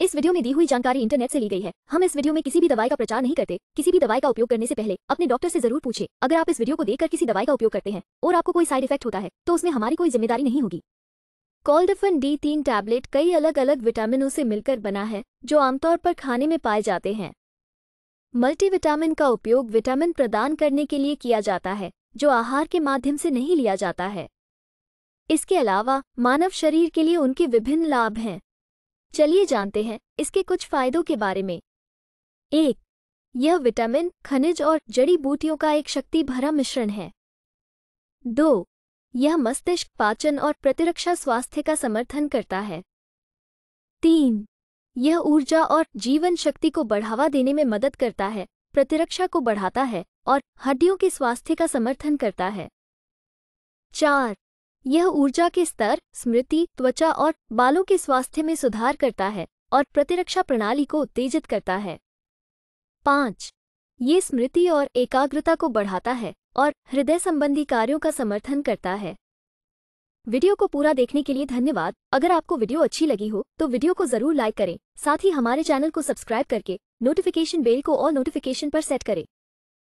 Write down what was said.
इस वीडियो में दी हुई जानकारी इंटरनेट से ली गई है हम इस वीडियो में किसी भी दवाई का प्रचार नहीं करते किसी भी दवाई का उपयोग करने से पहले अपने डॉक्टर से जरूर पूछे अगर आप इस वीडियो को देखकर किसी दवाई का उपयोग करते हैं और आपको कोई साइड इफेक्ट होता है तो उसमें हमारी कोई जिम्मेदारी नहीं होगी कोल्डफन डी तीन टैबलेट कई अलग अलग विटामिनों से मिलकर बना है जो आमतौर पर खाने में पाए जाते हैं मल्टीविटामिन का उपयोग विटामिन प्रदान करने के लिए किया जाता है जो आहार के माध्यम से नहीं लिया जाता है इसके अलावा मानव शरीर के लिए उनके विभिन्न लाभ हैं चलिए जानते हैं इसके कुछ फायदों के बारे में एक यह विटामिन खनिज और जड़ी बूटियों का एक शक्ति भरा मिश्रण है दो यह मस्तिष्क पाचन और प्रतिरक्षा स्वास्थ्य का समर्थन करता है तीन यह ऊर्जा और जीवन शक्ति को बढ़ावा देने में मदद करता है प्रतिरक्षा को बढ़ाता है और हड्डियों के स्वास्थ्य का समर्थन करता है चार यह ऊर्जा के स्तर स्मृति त्वचा और बालों के स्वास्थ्य में सुधार करता है और प्रतिरक्षा प्रणाली को उत्तेजित करता है पाँच ये स्मृति और एकाग्रता को बढ़ाता है और हृदय संबंधी कार्यों का समर्थन करता है वीडियो को पूरा देखने के लिए धन्यवाद अगर आपको वीडियो अच्छी लगी हो तो वीडियो को जरूर लाइक करें साथ ही हमारे चैनल को सब्सक्राइब करके नोटिफिकेशन बेल को और नोटिफिकेशन पर सेट करें